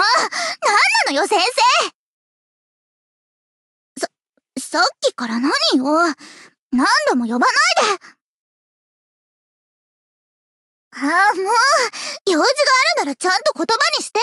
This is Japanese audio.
何なのよ先生さ、さっきから何よ何度も呼ばないでああ、もう、用事があるならちゃんと言葉にして